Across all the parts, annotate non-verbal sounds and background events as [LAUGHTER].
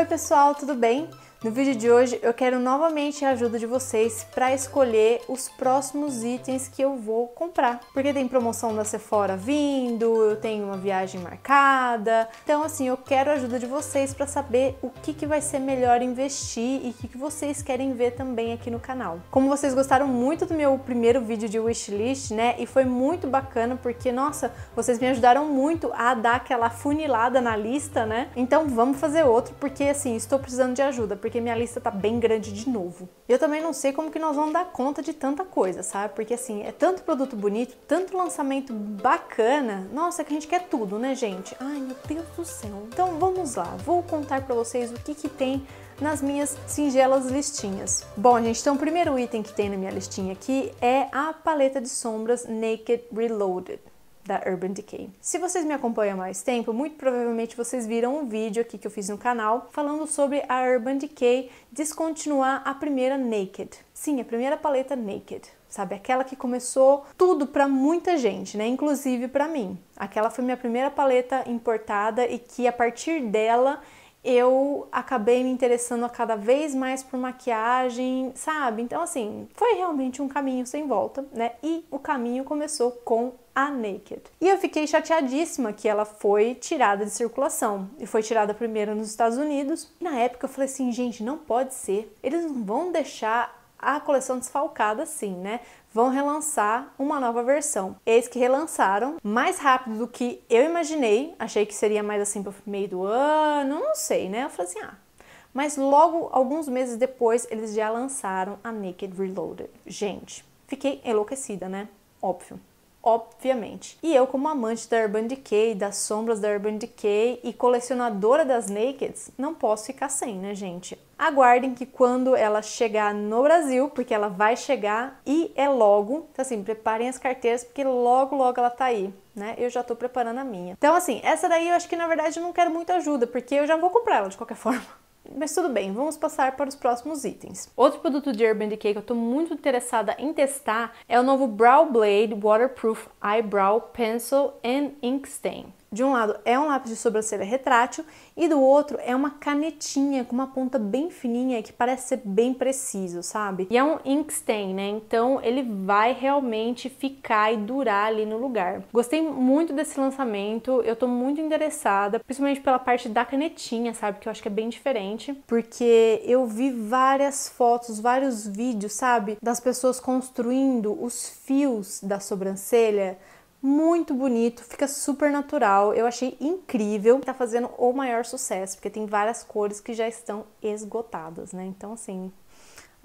Oi, pessoal, tudo bem? No vídeo de hoje eu quero novamente a ajuda de vocês para escolher os próximos itens que eu vou comprar. Porque tem promoção da Sephora vindo, eu tenho uma viagem marcada. Então assim, eu quero a ajuda de vocês para saber o que, que vai ser melhor investir e o que, que vocês querem ver também aqui no canal. Como vocês gostaram muito do meu primeiro vídeo de wishlist, né? E foi muito bacana porque, nossa, vocês me ajudaram muito a dar aquela funilada na lista, né? Então vamos fazer outro porque assim, estou precisando de ajuda porque minha lista tá bem grande de novo. Eu também não sei como que nós vamos dar conta de tanta coisa, sabe? Porque assim, é tanto produto bonito, tanto lançamento bacana. Nossa, que a gente quer tudo, né, gente? Ai, meu Deus do céu. Então vamos lá, vou contar para vocês o que que tem nas minhas singelas listinhas. Bom, gente, então o primeiro item que tem na minha listinha aqui é a paleta de sombras Naked Reloaded da Urban Decay. Se vocês me acompanham há mais tempo, muito provavelmente vocês viram um vídeo aqui que eu fiz no canal falando sobre a Urban Decay descontinuar a primeira Naked. Sim, a primeira paleta Naked, sabe? Aquela que começou tudo para muita gente, né? Inclusive para mim. Aquela foi minha primeira paleta importada e que a partir dela eu acabei me interessando cada vez mais por maquiagem, sabe? Então, assim, foi realmente um caminho sem volta, né? E o caminho começou com a Naked. E eu fiquei chateadíssima que ela foi tirada de circulação. E foi tirada primeiro nos Estados Unidos. Na época eu falei assim, gente, não pode ser. Eles não vão deixar a coleção desfalcada sim, né? Vão relançar uma nova versão. Eis que relançaram mais rápido do que eu imaginei. Achei que seria mais assim pro meio do ano, não sei, né? Eu falei assim, ah. Mas logo alguns meses depois eles já lançaram a Naked Reloaded. Gente, fiquei enlouquecida, né? Óbvio obviamente. E eu, como amante da Urban Decay, das sombras da Urban Decay e colecionadora das Nakeds, não posso ficar sem, né, gente? Aguardem que quando ela chegar no Brasil, porque ela vai chegar e é logo, então assim, preparem as carteiras porque logo, logo ela tá aí, né? Eu já tô preparando a minha. Então assim, essa daí eu acho que na verdade eu não quero muita ajuda, porque eu já vou comprar ela de qualquer [LAUGHS] forma. Mas tudo bem, vamos passar para os próximos itens. Outro produto de Urban Decay que eu estou muito interessada em testar é o novo Brow Blade Waterproof Eyebrow Pencil and Ink Stain de um lado é um lápis de sobrancelha retrátil e do outro é uma canetinha com uma ponta bem fininha que parece ser bem preciso, sabe? E é um inkstand, né? Então ele vai realmente ficar e durar ali no lugar. Gostei muito desse lançamento, eu tô muito interessada, principalmente pela parte da canetinha, sabe? Que eu acho que é bem diferente, porque eu vi várias fotos, vários vídeos, sabe? Das pessoas construindo os fios da sobrancelha muito bonito, fica super natural. Eu achei incrível. Tá fazendo o maior sucesso, porque tem várias cores que já estão esgotadas, né? Então, assim,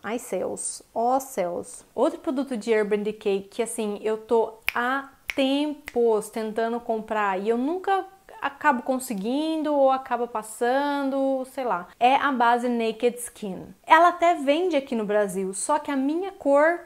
ai céus, ó oh, céus. Outro produto de Urban Decay que, assim, eu tô há tempos tentando comprar e eu nunca acabo conseguindo ou acaba passando, sei lá. É a base Naked Skin. Ela até vende aqui no Brasil, só que a minha cor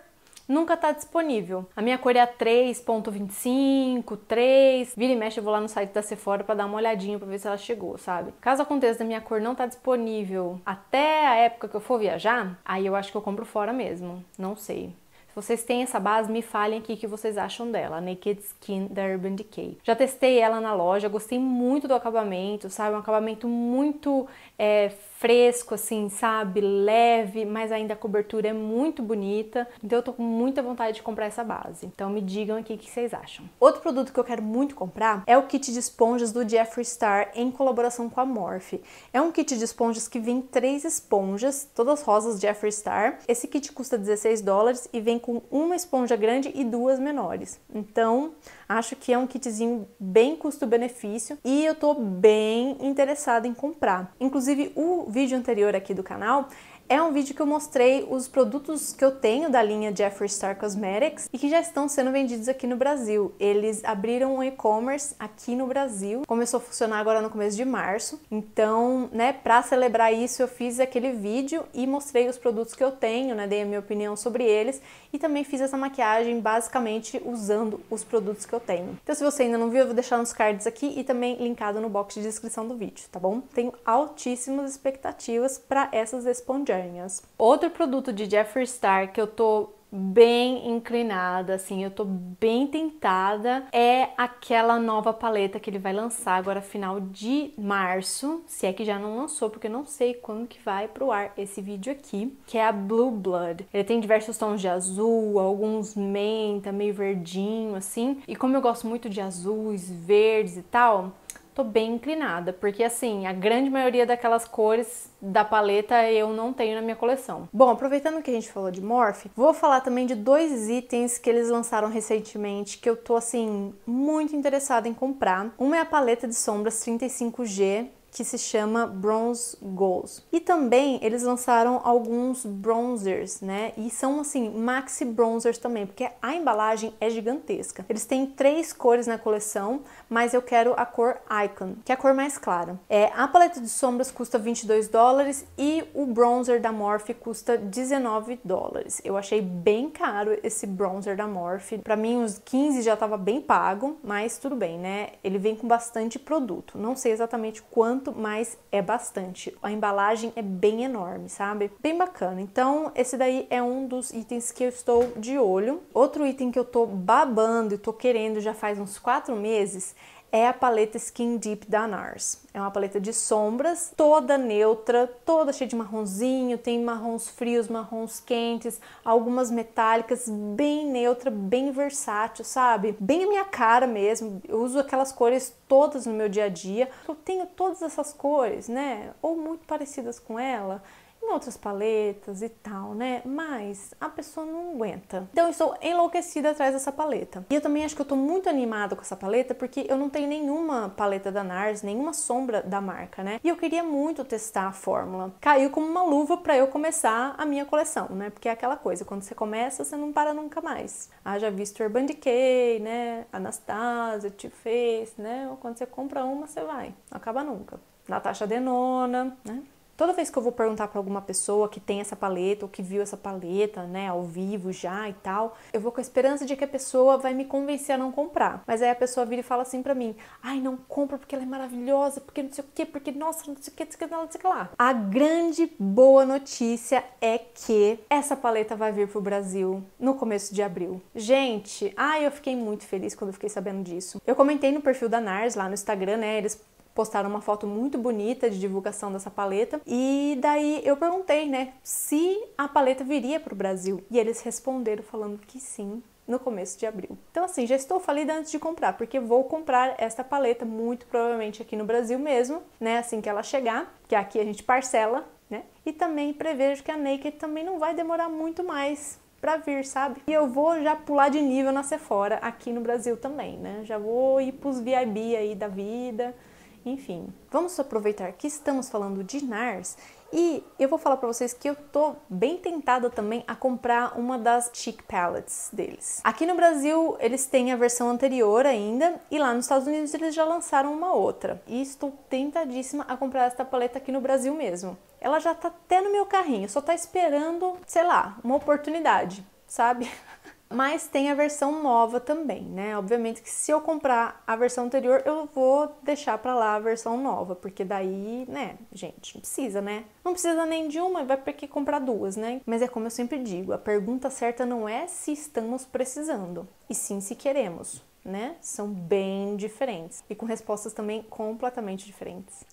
nunca está disponível. A minha cor é a 3.25, 3. Vira e mexe, eu vou lá no site da Sephora para dar uma olhadinha para ver se ela chegou, sabe? Caso aconteça da minha cor não estar tá disponível até a época que eu for viajar, aí eu acho que eu compro fora mesmo. Não sei. Se vocês têm essa base, me falem aqui o que vocês acham dela, Naked Skin da Urban Decay. Já testei ela na loja, gostei muito do acabamento, sabe? Um acabamento muito é, fresco, assim, sabe? Leve, mas ainda a cobertura é muito bonita. Então eu tô com muita vontade de comprar essa base. Então me digam aqui o que vocês acham. Outro produto que eu quero muito comprar é o kit de esponjas do Jeffree Star em colaboração com a Morphe. É um kit de esponjas que vem três esponjas, todas rosas Jeffree Star. Esse kit custa 16 dólares e vem com uma esponja grande e duas menores. Então, acho que é um kitzinho bem custo-benefício e eu tô bem interessada em comprar. Inclusive, o vídeo anterior aqui do canal, é um vídeo que eu mostrei os produtos que eu tenho da linha Jeffree Star Cosmetics e que já estão sendo vendidos aqui no Brasil. Eles abriram um e-commerce aqui no Brasil, começou a funcionar agora no começo de março. Então, né, para celebrar isso, eu fiz aquele vídeo e mostrei os produtos que eu tenho, né, dei a minha opinião sobre eles e também fiz essa maquiagem basicamente usando os produtos que eu tenho. Então, se você ainda não viu, eu vou deixar nos cards aqui e também linkado no box de descrição do vídeo, tá bom? Tenho altíssimas expectativas para essas esponjas estranhas. Outro produto de Jeffree Star que eu tô bem inclinada, assim, eu tô bem tentada, é aquela nova paleta que ele vai lançar agora final de março, se é que já não lançou, porque eu não sei quando que vai pro ar esse vídeo aqui, que é a Blue Blood. Ele tem diversos tons de azul, alguns menta, meio verdinho, assim, e como eu gosto muito de azuis, verdes e tal, tô bem inclinada, porque assim, a grande maioria daquelas cores da paleta eu não tenho na minha coleção. Bom, aproveitando que a gente falou de Morph, vou falar também de dois itens que eles lançaram recentemente que eu tô assim muito interessada em comprar. Uma é a paleta de sombras 35G, que se chama Bronze Goals. E também eles lançaram alguns bronzers, né? E são assim, maxi bronzers também, porque a embalagem é gigantesca. Eles têm três cores na coleção, mas eu quero a cor Icon, que é a cor mais clara. É, a paleta de sombras custa 22 dólares e o bronzer da Morphe custa 19 dólares. Eu achei bem caro esse bronzer da Morphe. Para mim uns 15 já estava bem pago, mas tudo bem, né? Ele vem com bastante produto. Não sei exatamente quanto tanto, mas é bastante. A embalagem é bem enorme, sabe? Bem bacana. Então, esse daí é um dos itens que eu estou de olho. Outro item que eu tô babando e tô querendo já faz uns quatro meses é a paleta Skin Deep da NARS. É uma paleta de sombras, toda neutra, toda cheia de marronzinho, tem marrons frios, marrons quentes, algumas metálicas, bem neutra, bem versátil, sabe? Bem a minha cara mesmo. Eu uso aquelas cores todas no meu dia a dia. Eu tenho todas essas cores, né? Ou muito parecidas com ela outras paletas e tal, né? Mas a pessoa não aguenta. Então eu estou enlouquecida atrás dessa paleta. E eu também acho que eu estou muito animada com essa paleta porque eu não tenho nenhuma paleta da NARS, nenhuma sombra da marca, né? E eu queria muito testar a fórmula. Caiu como uma luva para eu começar a minha coleção, né? Porque é aquela coisa, quando você começa, você não para nunca mais. Ah, já visto Urban Decay, né? Anastasia, Too Faced, né? Quando você compra uma, você vai. Não acaba nunca. Natasha Denona, né? Toda vez que eu vou perguntar para alguma pessoa que tem essa paleta ou que viu essa paleta, né, ao vivo já e tal, eu vou com a esperança de que a pessoa vai me convencer a não comprar. Mas aí a pessoa vira e fala assim para mim: "Ai, não compra porque ela é maravilhosa, porque não sei o quê, porque nossa, não sei o quê, não sei o quê, não sei o que lá". A grande boa notícia é que essa paleta vai vir pro Brasil no começo de abril. Gente, ai, eu fiquei muito feliz quando eu fiquei sabendo disso. Eu comentei no perfil da NARS lá no Instagram, né, eles postaram uma foto muito bonita de divulgação dessa paleta. E daí eu perguntei, né, se a paleta viria para o Brasil. E eles responderam falando que sim, no começo de abril. Então, assim, já estou falida antes de comprar, porque vou comprar esta paleta muito provavelmente aqui no Brasil mesmo, né? Assim que ela chegar, que aqui a gente parcela, né? E também prevejo que a Naked também não vai demorar muito mais para vir, sabe? E eu vou já pular de nível na Sephora aqui no Brasil também, né? Já vou ir pros VIB aí da vida enfim, vamos aproveitar que estamos falando de NARS e eu vou falar para vocês que eu tô bem tentada também a comprar uma das Chic Palettes deles. Aqui no Brasil eles têm a versão anterior ainda e lá nos Estados Unidos eles já lançaram uma outra. E estou tentadíssima a comprar esta paleta aqui no Brasil mesmo. Ela já tá até no meu carrinho, só tá esperando, sei lá, uma oportunidade, sabe? [LAUGHS] mas tem a versão nova também, né? Obviamente que se eu comprar a versão anterior, eu vou deixar para lá a versão nova, porque daí, né, gente, não precisa, né? Não precisa nem de uma, vai para que comprar duas, né? Mas é como eu sempre digo, a pergunta certa não é se estamos precisando, e sim se queremos, né? São bem diferentes e com respostas também completamente diferentes.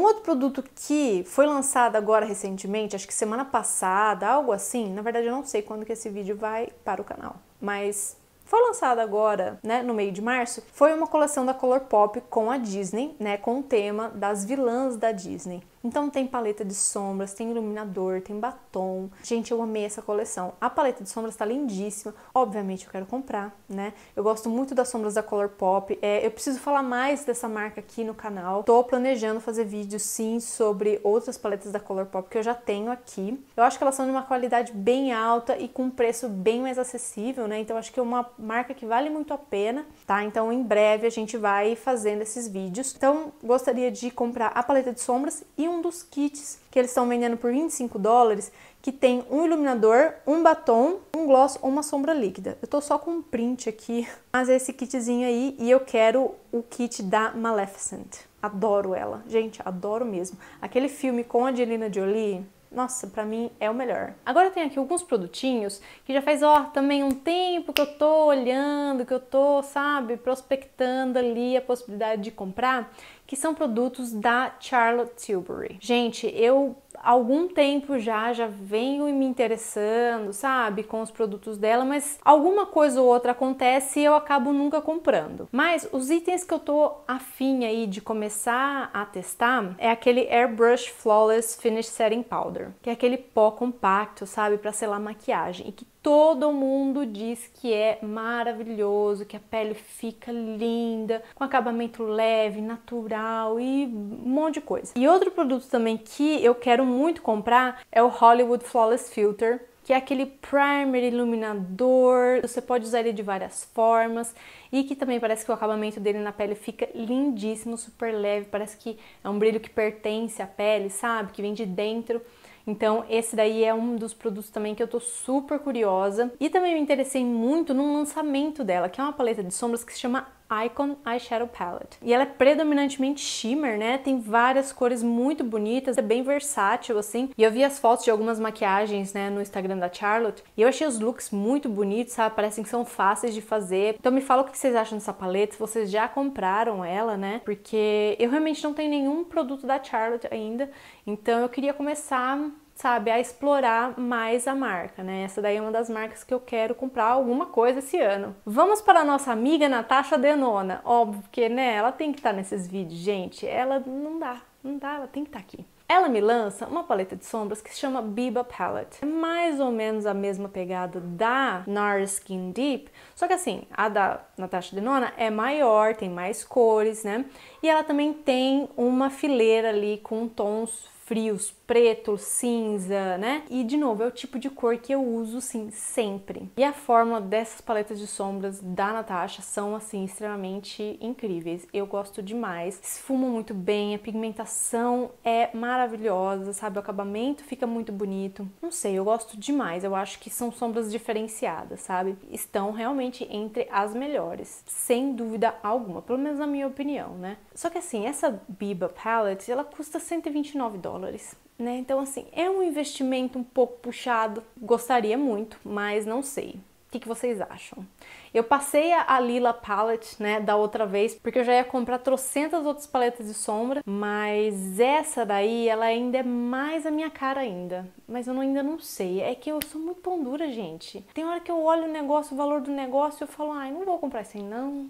Um outro produto que foi lançado agora recentemente, acho que semana passada, algo assim, na verdade eu não sei quando que esse vídeo vai para o canal, mas foi lançado agora, né, no meio de março, foi uma coleção da Colourpop com a Disney, né, com o tema das vilãs da Disney. Então tem paleta de sombras, tem iluminador, tem batom. Gente, eu amei essa coleção. A paleta de sombras tá lindíssima. Obviamente eu quero comprar, né? Eu gosto muito das sombras da Colourpop. É, eu preciso falar mais dessa marca aqui no canal. Tô planejando fazer vídeos sim sobre outras paletas da Colourpop que eu já tenho aqui. Eu acho que elas são de uma qualidade bem alta e com um preço bem mais acessível, né? Então acho que é uma marca que vale muito a pena, tá? Então em breve a gente vai fazendo esses vídeos. Então gostaria de comprar a paleta de sombras e um um dos kits que eles estão vendendo por 25 dólares, que tem um iluminador, um batom, um gloss ou uma sombra líquida. Eu tô só com um print aqui, [LAUGHS] mas é esse kitzinho aí e eu quero o kit da Maleficent. Adoro ela, gente, adoro mesmo. Aquele filme com a Angelina Jolie nossa, para mim é o melhor. Agora eu tenho aqui alguns produtinhos que já faz, ó, também um tempo que eu tô olhando, que eu tô, sabe, prospectando ali a possibilidade de comprar, que são produtos da Charlotte Tilbury. Gente, eu algum tempo já, já venho me interessando, sabe, com os produtos dela, mas alguma coisa ou outra acontece e eu acabo nunca comprando. Mas os itens que eu tô afim aí de começar a testar é aquele Airbrush Flawless Finish Setting Powder, que é aquele pó compacto, sabe, para selar maquiagem e que Todo mundo diz que é maravilhoso, que a pele fica linda, com acabamento leve, natural e um monte de coisa. E outro produto também que eu quero muito comprar é o Hollywood Flawless Filter, que é aquele primer iluminador, você pode usar ele de várias formas e que também parece que o acabamento dele na pele fica lindíssimo, super leve, parece que é um brilho que pertence à pele, sabe? Que vem de dentro. Então, esse daí é um dos produtos também que eu tô super curiosa. E também me interessei muito num lançamento dela, que é uma paleta de sombras que se chama Icon Eyeshadow Palette. E ela é predominantemente shimmer, né? Tem várias cores muito bonitas, é bem versátil, assim. E eu vi as fotos de algumas maquiagens, né, no Instagram da Charlotte. E eu achei os looks muito bonitos, sabe? Parecem que são fáceis de fazer. Então me fala o que vocês acham dessa paleta, se vocês já compraram ela, né? Porque eu realmente não tenho nenhum produto da Charlotte ainda. Então eu queria começar sabe, a explorar mais a marca, né? Essa daí é uma das marcas que eu quero comprar alguma coisa esse ano. Vamos para a nossa amiga Natasha Denona. Óbvio que, né, ela tem que estar tá nesses vídeos, gente. Ela não dá, não dá, ela tem que estar tá aqui. Ela me lança uma paleta de sombras que se chama Biba Palette. É mais ou menos a mesma pegada da NARS Skin Deep, só que assim, a da Natasha Denona é maior, tem mais cores, né? E ela também tem uma fileira ali com tons frios, preto, cinza, né? E de novo, é o tipo de cor que eu uso sim sempre. E a fórmula dessas paletas de sombras da Natasha são assim extremamente incríveis. Eu gosto demais. Esfumam muito bem, a pigmentação é maravilhosa, sabe? O acabamento fica muito bonito. Não sei, eu gosto demais. Eu acho que são sombras diferenciadas, sabe? Estão realmente entre as melhores, sem dúvida alguma, pelo menos na minha opinião, né? Só que assim, essa Biba Palette, ela custa 129 dólares dólares. Né? Então, assim, é um investimento um pouco puxado. Gostaria muito, mas não sei. O que, que, vocês acham? Eu passei a Lila Palette, né, da outra vez, porque eu já ia comprar trocentas outras paletas de sombra, mas essa daí, ela ainda é mais a minha cara ainda. Mas eu não, ainda não sei, é que eu sou muito pão dura, gente. Tem hora que eu olho o negócio, o valor do negócio, eu falo, ai, não vou comprar isso assim, não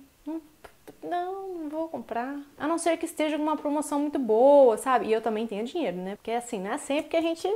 comprar, a não ser que esteja com uma promoção muito boa, sabe? E eu também tenho dinheiro, né? Porque assim, não é sempre que a gente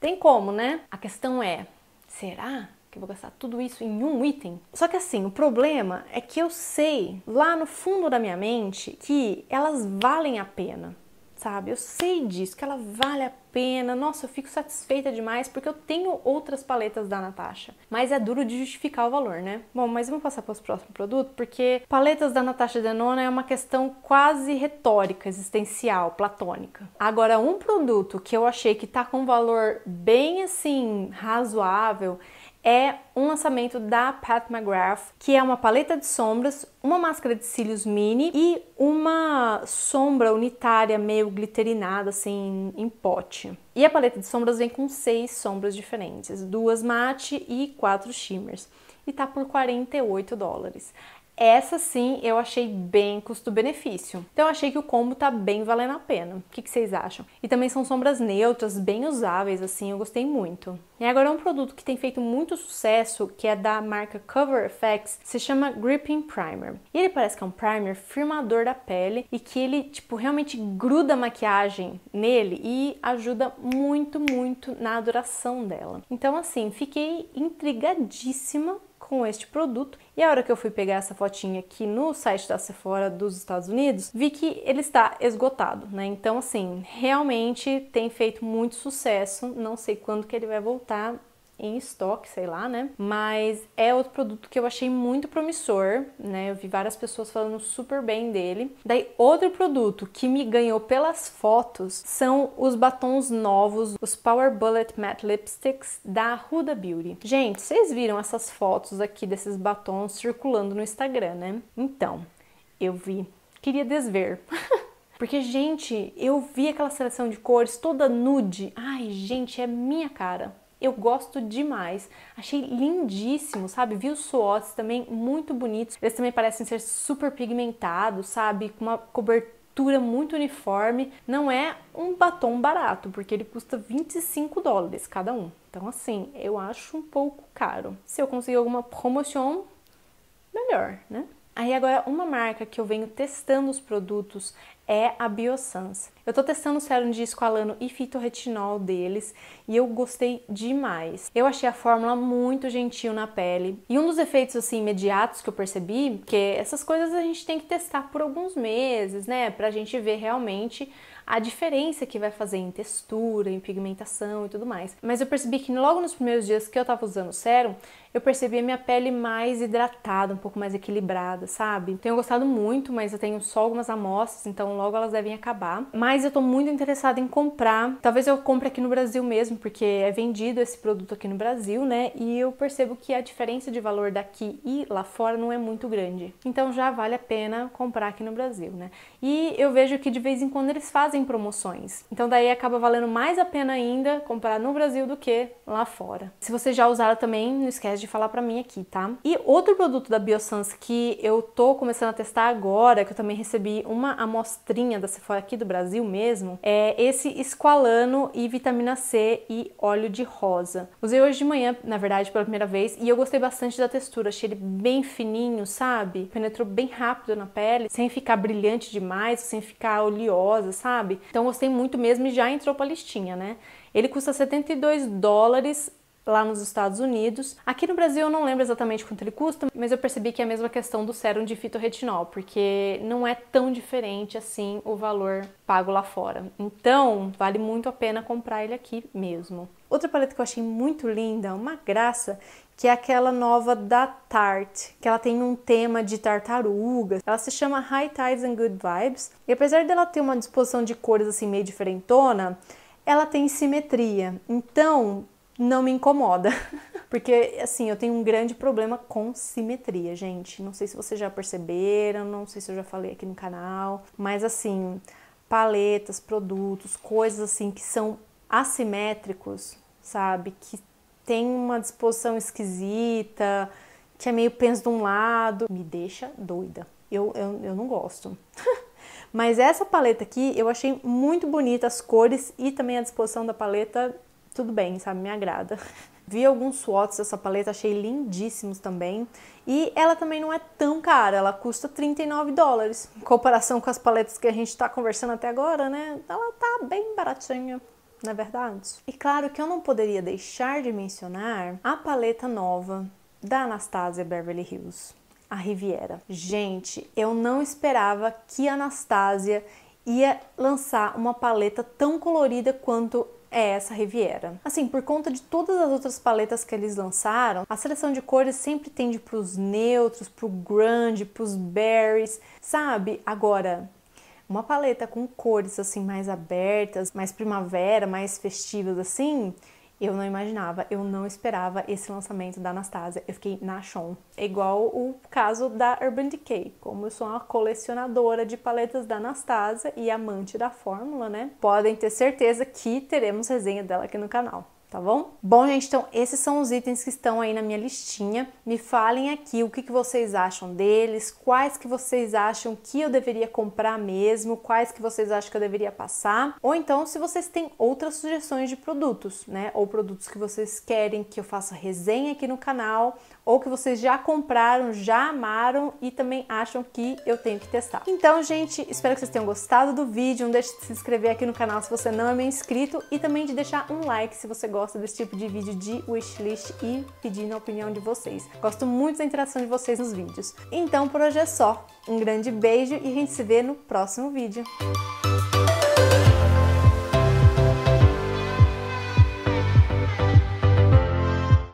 tem como, né? A questão é, será que eu vou gastar tudo isso em um item? Só que assim, o problema é que eu sei lá no fundo da minha mente que elas valem a pena sabe? Eu sei disso, que ela vale a pena. Nossa, eu fico satisfeita demais porque eu tenho outras paletas da Natasha. Mas é duro de justificar o valor, né? Bom, mas vamos passar para o próximo produto porque paletas da Natasha Denona é uma questão quase retórica, existencial, platônica. Agora, um produto que eu achei que tá com um valor bem assim razoável é um lançamento da Pat McGrath, que é uma paleta de sombras, uma máscara de cílios mini e uma sombra unitária meio glitterinada, assim, em pote. E a paleta de sombras vem com seis sombras diferentes, duas matte e quatro shimmers. E tá por 48 dólares. Essa sim eu achei bem custo-benefício. Então eu achei que o combo tá bem valendo a pena. O que, que, vocês acham? E também são sombras neutras, bem usáveis, assim, eu gostei muito. E agora um produto que tem feito muito sucesso, que é da marca Cover Effects, se chama Gripping Primer. E ele parece que é um primer firmador da pele e que ele, tipo, realmente gruda a maquiagem nele e ajuda muito, muito na duração dela. Então, assim, fiquei intrigadíssima com este produto. E a hora que eu fui pegar essa fotinha aqui no site da Sephora dos Estados Unidos, vi que ele está esgotado, né? Então, assim, realmente tem feito muito sucesso. Não sei quando que ele vai voltar, em estoque, sei lá, né? Mas é outro produto que eu achei muito promissor, né? Eu vi várias pessoas falando super bem dele. Daí, outro produto que me ganhou pelas fotos são os batons novos, os Power Bullet Matte Lipsticks da Huda Beauty. Gente, vocês viram essas fotos aqui desses batons circulando no Instagram, né? Então, eu vi. Queria desver. [LAUGHS] Porque, gente, eu vi aquela seleção de cores toda nude. Ai, gente, é minha cara. Eu gosto demais. Achei lindíssimo, sabe? Vi os swatches também muito bonitos. Eles também parecem ser super pigmentados, sabe? Com uma cobertura muito uniforme. Não é um batom barato, porque ele custa 25 dólares cada um. Então, assim, eu acho um pouco caro. Se eu conseguir alguma promoção, melhor, né? Aí agora uma marca que eu venho testando os produtos é a Biosans. Eu tô testando o sérum de esqualano e fitorretinol deles e eu gostei demais. Eu achei a fórmula muito gentil na pele. E um dos efeitos assim imediatos que eu percebi, que essas coisas a gente tem que testar por alguns meses, né, pra gente ver realmente a diferença que vai fazer em textura, em pigmentação e tudo mais. Mas eu percebi que logo nos primeiros dias que eu tava usando o sérum, eu percebi a minha pele mais hidratada, um pouco mais equilibrada, sabe? Tenho gostado muito, mas eu tenho só algumas amostras, então logo elas devem acabar. Mas eu tô muito interessada em comprar. Talvez eu compre aqui no Brasil mesmo, porque é vendido esse produto aqui no Brasil, né? E eu percebo que a diferença de valor daqui e lá fora não é muito grande. Então já vale a pena comprar aqui no Brasil, né? E eu vejo que de vez em quando eles fazem fazem promoções. Então daí acaba valendo mais a pena ainda comprar no Brasil do que lá fora. Se você já usaram também, não esquece de falar para mim aqui, tá? E outro produto da Biosans que eu tô começando a testar agora, que eu também recebi uma amostrinha da Sephora aqui do Brasil mesmo, é esse esqualano e vitamina C e óleo de rosa. Usei hoje de manhã, na verdade, pela primeira vez, e eu gostei bastante da textura, achei ele bem fininho, sabe? Penetrou bem rápido na pele, sem ficar brilhante demais, sem ficar oleosa, sabe? sabe? Então gostei muito mesmo e já entrou pra listinha, né? Ele custa 72 dólares lá nos Estados Unidos. Aqui no Brasil eu não lembro exatamente quanto ele custa, mas eu percebi que é a mesma questão do sérum de fitoretinol, porque não é tão diferente assim o valor pago lá fora. Então, vale muito a pena comprar ele aqui mesmo. Outra paleta que eu achei muito linda, uma graça, que é aquela nova da Tarte, que ela tem um tema de tartarugas. Ela se chama High Tides and Good Vibes, e apesar dela ter uma disposição de cores assim meio diferentona, ela tem simetria. Então, não me incomoda. [LAUGHS] Porque, assim, eu tenho um grande problema com simetria, gente. Não sei se vocês já perceberam, não sei se eu já falei aqui no canal, mas, assim, paletas, produtos, coisas assim que são assimétricos, sabe? Que tem uma disposição esquisita, que é meio penso de um lado, me deixa doida. Eu, eu, eu não gosto. [LAUGHS] Mas essa paleta aqui eu achei muito bonita, as cores e também a disposição da paleta, tudo bem, sabe? Me agrada. [LAUGHS] Vi alguns swatches dessa paleta, achei lindíssimos também. E ela também não é tão cara, ela custa 39 dólares. Em comparação com as paletas que a gente tá conversando até agora, né? Ela tá bem baratinha na é verdade? E claro que eu não poderia deixar de mencionar a paleta nova da Anastasia Beverly Hills, a Riviera. Gente, eu não esperava que a Anastasia ia lançar uma paleta tão colorida quanto é essa Riviera. Assim, por conta de todas as outras paletas que eles lançaram, a seleção de cores sempre tende para os neutros, para o grande, para os berries, sabe? Agora, uma paleta com cores assim mais abertas, mais primavera, mais festivas assim, eu não imaginava, eu não esperava esse lançamento da Anastasia. Eu fiquei na chão. É igual o caso da Urban Decay. Como eu sou uma colecionadora de paletas da Anastasia e amante da fórmula, né? Podem ter certeza que teremos resenha dela aqui no canal tá bom? Bom, gente, então esses são os itens que estão aí na minha listinha. Me falem aqui o que, que vocês acham deles, quais que vocês acham que eu deveria comprar mesmo, quais que vocês acham que eu deveria passar, ou então se vocês têm outras sugestões de produtos, né? Ou produtos que vocês querem que eu faça resenha aqui no canal, ou que vocês já compraram, já amaram e também acham que eu tenho que testar. Então, gente, espero que vocês tenham gostado do vídeo. Não deixe de se inscrever aqui no canal se você não é meu inscrito e também de deixar um like se você gosta desse tipo de vídeo de wishlist e pedindo a opinião de vocês. Gosto muito da interação de vocês nos vídeos. Então, por hoje é só. Um grande beijo e a gente se vê no próximo vídeo.